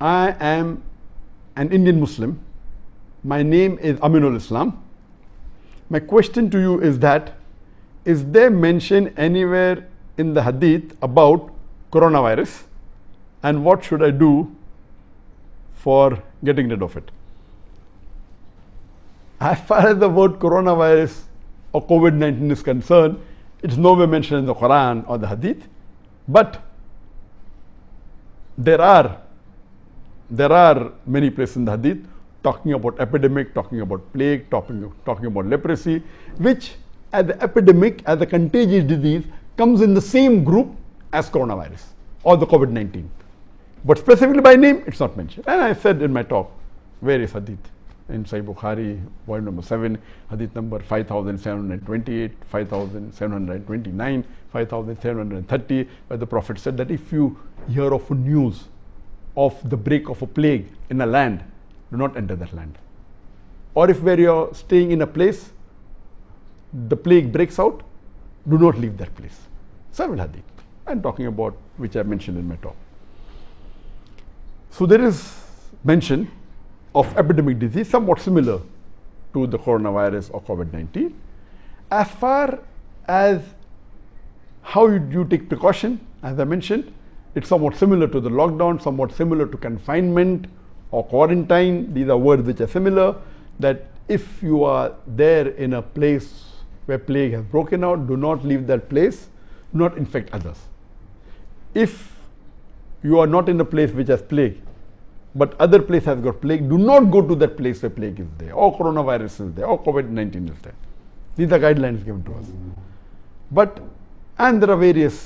I am an Indian Muslim. My name is Aminul Islam. My question to you is that is there mention anywhere in the hadith about coronavirus and what should I do for getting rid of it? As far as the word coronavirus or COVID 19 is concerned, it's nowhere mentioned in the Quran or the hadith, but there are there are many places in the hadith talking about epidemic, talking about plague, talking, talking about leprosy, which as the epidemic, as a contagious disease, comes in the same group as coronavirus or the COVID-19. But specifically by name, it's not mentioned. And I said in my talk, where is hadith? In Sahih Bukhari, volume number 7, hadith number 5728, 5729, 5730, where the Prophet said that if you hear of news of the break of a plague in a land, do not enter that land. Or if where you're staying in a place, the plague breaks out, do not leave that place. Several hadith. I'm talking about which I mentioned in my talk. So there is mention of epidemic disease somewhat similar to the coronavirus or COVID-19. As far as how you, you take precaution, as I mentioned, it's somewhat similar to the lockdown, somewhat similar to confinement or quarantine. These are words which are similar that if you are there in a place where plague has broken out, do not leave that place, do not infect others. If you are not in a place which has plague, but other place has got plague, do not go to that place where plague is there, or coronavirus is there, or COVID 19 is there. These are guidelines given to us. But, and there are various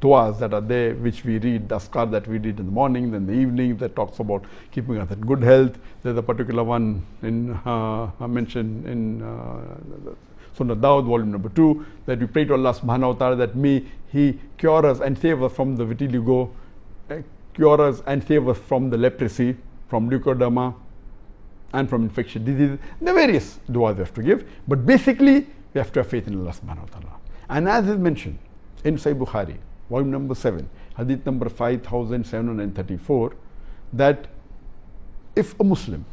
du'as that are there which we read, the askar that we read in the morning, then the evening that talks about keeping us in good health. There's a particular one in uh, mentioned in uh, Sunnah Dawud, volume number 2, that we pray to Allah subhanahu wa ta'ala that may He cure us and save us from the vitiligo, eh, cure us and save us from the leprosy, from leukoderma and from infectious diseases. The various du'as we have to give, but basically we have to have faith in Allah subhanahu wa ta'ala. And as is mentioned in Sahih Bukhari, volume number 7, hadith number 5734, that if a Muslim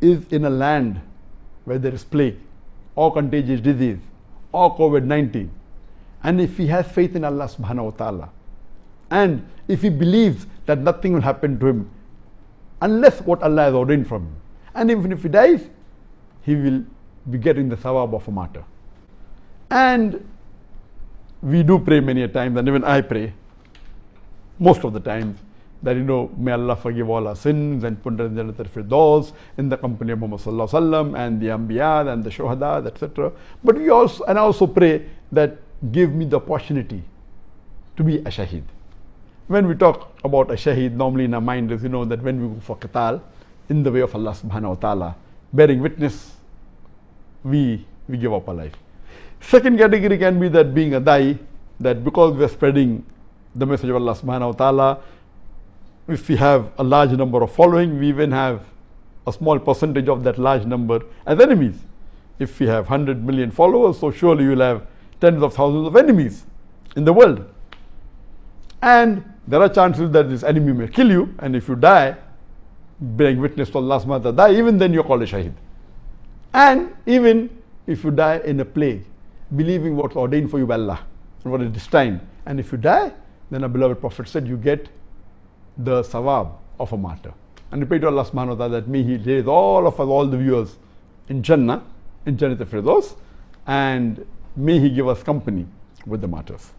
is in a land where there is plague or contagious disease or COVID 19, and if he has faith in Allah subhanahu wa ta'ala, and if he believes that nothing will happen to him unless what Allah has ordained from him, and even if he dies, he will be getting the sawab of a martyr. And we do pray many a time, and even I pray most of the times that you know may Allah forgive all our sins and put us in Jannat firdaus in the company of Muhammad and the Ambiya and the Shohada etc. But we also and I also pray that give me the opportunity to be a Shaheed. When we talk about a Shaheed, normally in our mind is you know that when we go for Qatal in the way of Allah subhanahu wa ta'ala, bearing witness, we we give up our life. Second category can be that being a dai, that because we are spreading the message of Allah subhanahu wa ta'ala, if we have a large number of following, we even have a small percentage of that large number as enemies. If we have 100 million followers, so surely you'll have tens of thousands of enemies in the world. And there are chances that this enemy may kill you, and if you die, bearing witness to Allah subhanahu ta'ala, even then you're called a shaheed. And even if you die in a plague, believing what's ordained for you by Allah and what is destined. And if you die, then a beloved Prophet said, you get the sawab of a martyr. And we pray to Allah subhanahu wa ta'ala that may He raise all of us, all the viewers in Jannah, in Jannah al Firdaus, and may He give us company with the martyrs.